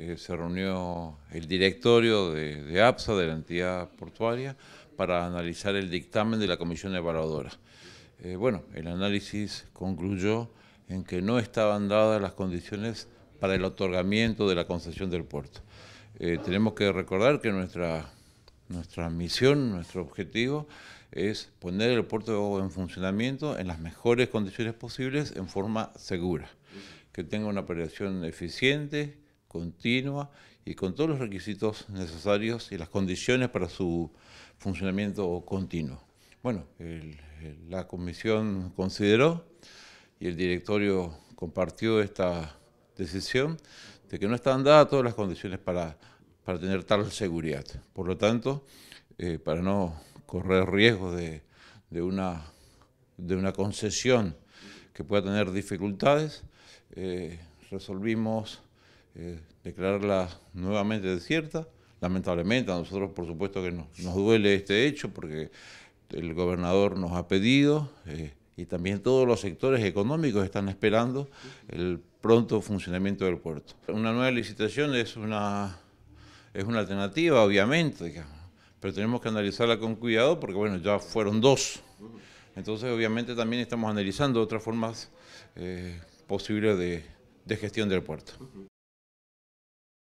Eh, se reunió el directorio de, APSA, de la entidad portuaria, para analizar el dictamen de la comisión evaluadora. Eh, bueno, el análisis concluyó en que no estaban dadas las condiciones para el otorgamiento de la concesión del puerto. Eh, tenemos que recordar que nuestra, nuestra misión, nuestro objetivo es poner el puerto en funcionamiento en las mejores condiciones posibles en forma segura, que tenga una operación eficiente, continua y con todos los requisitos necesarios y las condiciones para su funcionamiento continuo. Bueno, la comisión consideró y el directorio compartió esta decisión de que no están dadas todas las condiciones para, para tener tal seguridad. Por lo tanto, eh, para no correr riesgos de, una, de una concesión que pueda tener dificultades, eh, resolvimos eh, declararla nuevamente desierta. Lamentablemente, a nosotros por supuesto que nos, duele este hecho porque el gobernador nos ha pedido eh, y también todos los sectores económicos están esperando el pronto funcionamiento del puerto. Una nueva licitación es una, es una alternativa, obviamente, pero tenemos que analizarla con cuidado porque bueno, ya fueron dos. Entonces, obviamente, también estamos analizando otras formas eh, posibles de gestión del puerto.